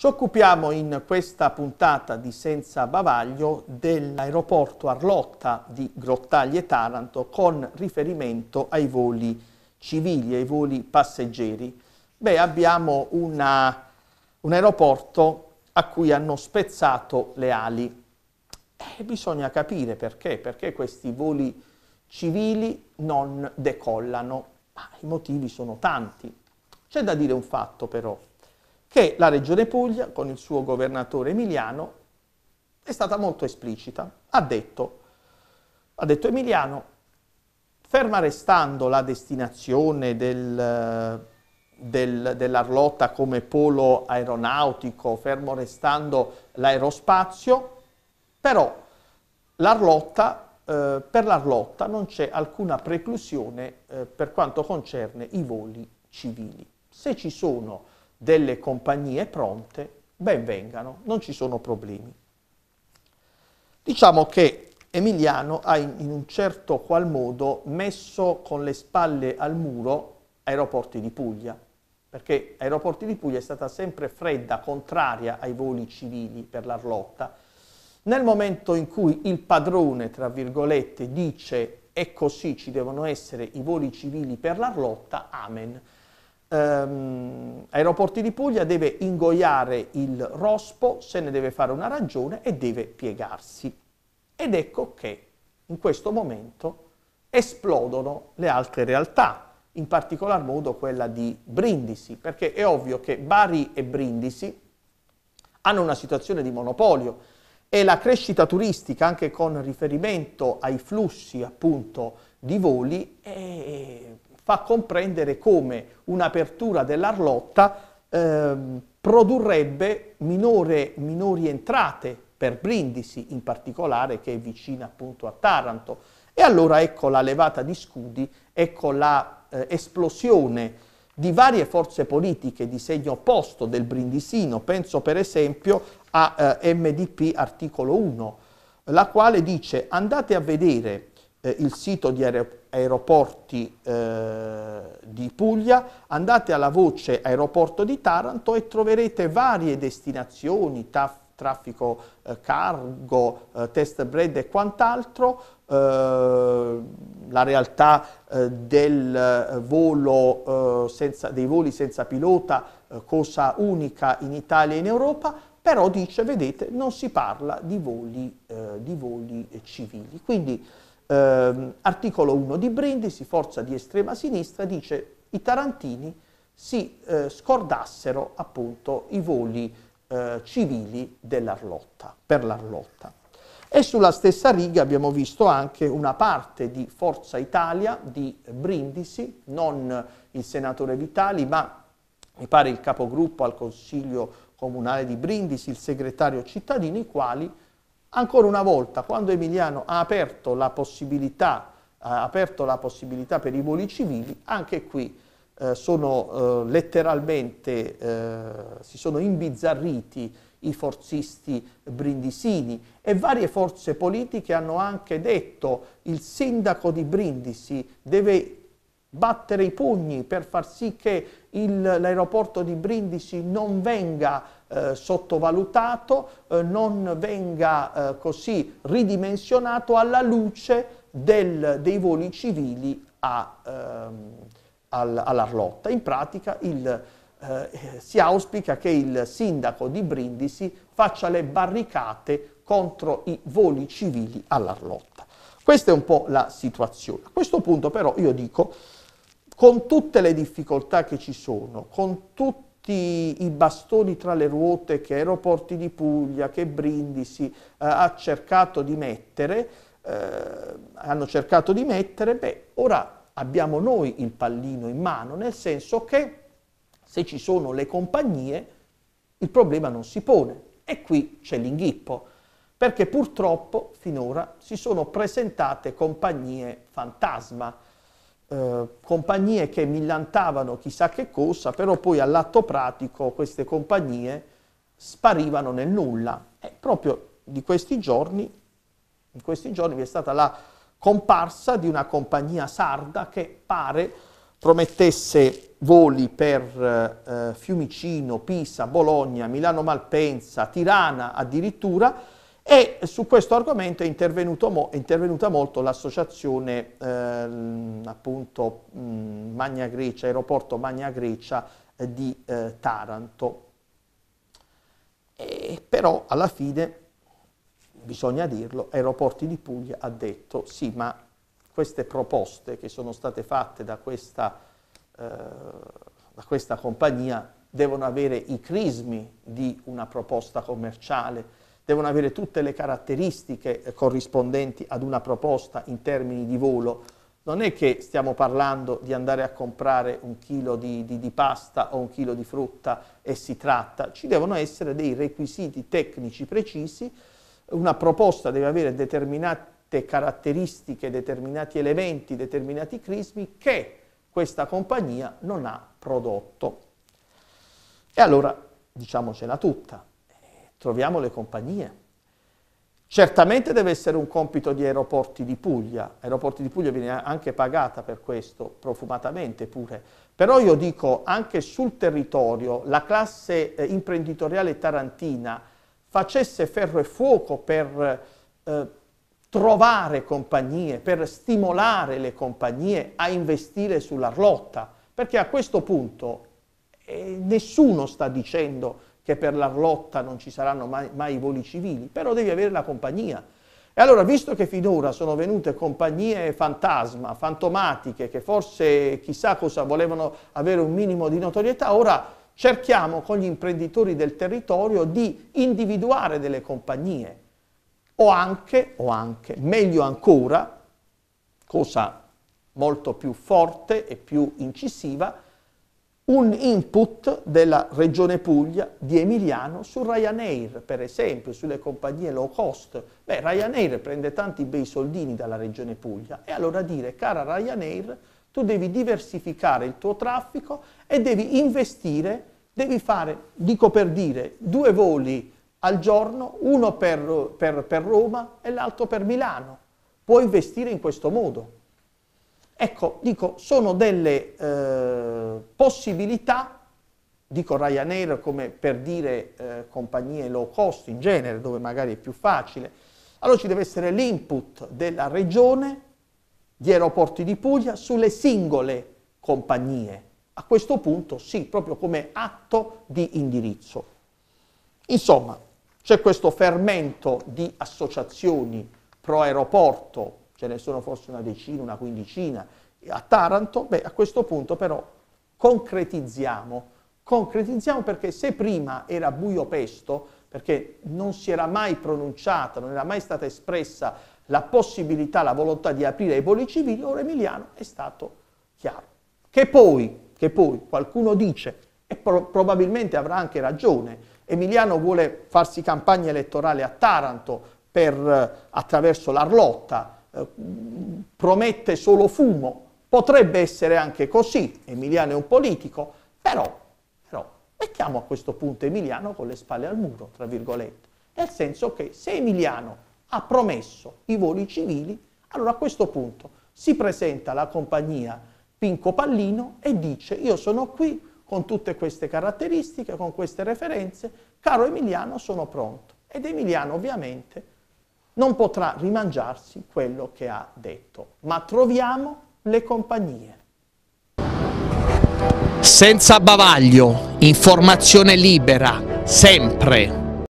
Ci occupiamo in questa puntata di Senza Bavaglio dell'aeroporto Arlotta di Grottaglie Taranto con riferimento ai voli civili, ai voli passeggeri. Beh, abbiamo una, un aeroporto a cui hanno spezzato le ali. E eh, bisogna capire perché, perché questi voli civili non decollano. Ma i motivi sono tanti. C'è da dire un fatto però che la Regione Puglia, con il suo governatore Emiliano, è stata molto esplicita. Ha detto, ha detto Emiliano, ferma restando la destinazione del, del, dell'Arlotta come polo aeronautico, fermo restando l'aerospazio, però l'Arlotta, eh, per l'Arlotta non c'è alcuna preclusione eh, per quanto concerne i voli civili. Se ci sono delle compagnie pronte, ben vengano, non ci sono problemi. Diciamo che Emiliano ha in un certo qual modo messo con le spalle al muro aeroporti di Puglia, perché aeroporti di Puglia è stata sempre fredda, contraria ai voli civili per l'Arlotta. Nel momento in cui il padrone, tra virgolette, dice è così ci devono essere i voli civili per l'Arlotta, amen ehm, Aeroporti di Puglia deve ingoiare il rospo, se ne deve fare una ragione e deve piegarsi. Ed ecco che in questo momento esplodono le altre realtà, in particolar modo quella di Brindisi, perché è ovvio che Bari e Brindisi hanno una situazione di monopolio e la crescita turistica, anche con riferimento ai flussi appunto di voli, è fa comprendere come un'apertura dell'Arlotta eh, produrrebbe minore, minori entrate per Brindisi, in particolare che è vicina appunto a Taranto. E allora ecco la levata di scudi, ecco l'esplosione eh, di varie forze politiche di segno opposto del brindisino, penso per esempio a eh, MDP articolo 1, la quale dice andate a vedere eh, il sito di, aer aeroporti eh, di Puglia, andate alla voce aeroporto di Taranto e troverete varie destinazioni, taf, traffico eh, cargo, eh, test bread e quant'altro, eh, la realtà eh, del eh, volo senza, dei voli senza pilota, cosa unica in Italia e in Europa, però dice, vedete, non si parla di voli, di voli civili. Quindi eh, articolo 1 di Brindisi, forza di estrema sinistra, dice i tarantini si eh, scordassero appunto i voli eh, civili dell'Arlotta, per l'Arlotta. E sulla stessa riga abbiamo visto anche una parte di Forza Italia di Brindisi, non il senatore Vitali, ma mi pare il capogruppo al Consiglio Comunale di Brindisi, il segretario cittadini, i quali Ancora una volta, quando Emiliano ha aperto la possibilità, aperto la possibilità per i voli civili, anche qui eh, sono eh, letteralmente, eh, si sono imbizzarriti i forzisti brindisini e varie forze politiche hanno anche detto il sindaco di Brindisi deve battere i pugni per far sì che l'aeroporto di Brindisi non venga eh, sottovalutato, eh, non venga eh, così ridimensionato alla luce del, dei voli civili ehm, al, all'Arlotta. In pratica il, eh, eh, si auspica che il sindaco di Brindisi faccia le barricate contro i voli civili all'Arlotta. Questa è un po' la situazione. A questo punto però io dico con tutte le difficoltà che ci sono, con tutti i bastoni tra le ruote che Aeroporti di Puglia, che Brindisi eh, ha cercato di mettere, eh, hanno cercato di mettere, beh, ora abbiamo noi il pallino in mano, nel senso che se ci sono le compagnie il problema non si pone. E qui c'è l'inghippo, perché purtroppo finora si sono presentate compagnie fantasma, eh, compagnie che millantavano chissà che cosa, però poi all'atto pratico queste compagnie sparivano nel nulla. E eh, proprio di questi giorni, in questi giorni vi è stata la comparsa di una compagnia sarda che pare promettesse voli per eh, Fiumicino, Pisa, Bologna, Milano Malpensa, Tirana addirittura, e su questo argomento è, mo, è intervenuta molto l'associazione ehm, appunto Magna Grecia, Aeroporto Magna Grecia eh, di eh, Taranto. E, però alla fine, bisogna dirlo, Aeroporti di Puglia ha detto sì ma queste proposte che sono state fatte da questa, eh, da questa compagnia devono avere i crismi di una proposta commerciale, devono avere tutte le caratteristiche eh, corrispondenti ad una proposta in termini di volo. Non è che stiamo parlando di andare a comprare un chilo di, di, di pasta o un chilo di frutta e si tratta, ci devono essere dei requisiti tecnici precisi, una proposta deve avere determinate caratteristiche, determinati elementi, determinati crismi che questa compagnia non ha prodotto. E allora diciamocela tutta, troviamo le compagnie. Certamente deve essere un compito di Aeroporti di Puglia, Aeroporti di Puglia viene anche pagata per questo, profumatamente pure, però io dico anche sul territorio la classe eh, imprenditoriale tarantina facesse ferro e fuoco per eh, trovare compagnie, per stimolare le compagnie a investire sulla rotta, perché a questo punto eh, nessuno sta dicendo che per la l'Arlotta non ci saranno mai, mai voli civili, però devi avere la compagnia. E allora, visto che finora sono venute compagnie fantasma, fantomatiche, che forse chissà cosa volevano avere un minimo di notorietà, ora cerchiamo con gli imprenditori del territorio di individuare delle compagnie o anche, o anche, meglio ancora, cosa molto più forte e più incisiva, un input della Regione Puglia di Emiliano su Ryanair, per esempio, sulle compagnie low cost. Beh, Ryanair prende tanti bei soldini dalla Regione Puglia e allora dire, cara Ryanair, tu devi diversificare il tuo traffico e devi investire, devi fare, dico per dire, due voli al giorno, uno per, per, per Roma e l'altro per Milano. Puoi investire in questo modo. Ecco, dico, sono delle eh, possibilità, dico Ryanair come per dire eh, compagnie low cost in genere, dove magari è più facile, allora ci deve essere l'input della regione, di aeroporti di Puglia, sulle singole compagnie. A questo punto sì, proprio come atto di indirizzo. Insomma, c'è questo fermento di associazioni pro aeroporto, ce ne sono forse una decina, una quindicina a Taranto, beh, a questo punto però concretizziamo, concretizziamo perché se prima era buio pesto, perché non si era mai pronunciata, non era mai stata espressa la possibilità, la volontà di aprire i voli civili, ora Emiliano è stato chiaro. Che poi, che poi qualcuno dice, e pro probabilmente avrà anche ragione, Emiliano vuole farsi campagna elettorale a Taranto per, eh, attraverso l'Arlotta, eh, promette solo fumo. Potrebbe essere anche così, Emiliano è un politico, però, però mettiamo a questo punto Emiliano con le spalle al muro, tra virgolette, nel senso che se Emiliano ha promesso i voli civili, allora a questo punto si presenta la compagnia Pinco Pallino e dice io sono qui con tutte queste caratteristiche, con queste referenze, caro Emiliano sono pronto. Ed Emiliano ovviamente non potrà rimangiarsi quello che ha detto. Ma troviamo le compagnie. Senza bavaglio, informazione libera, sempre.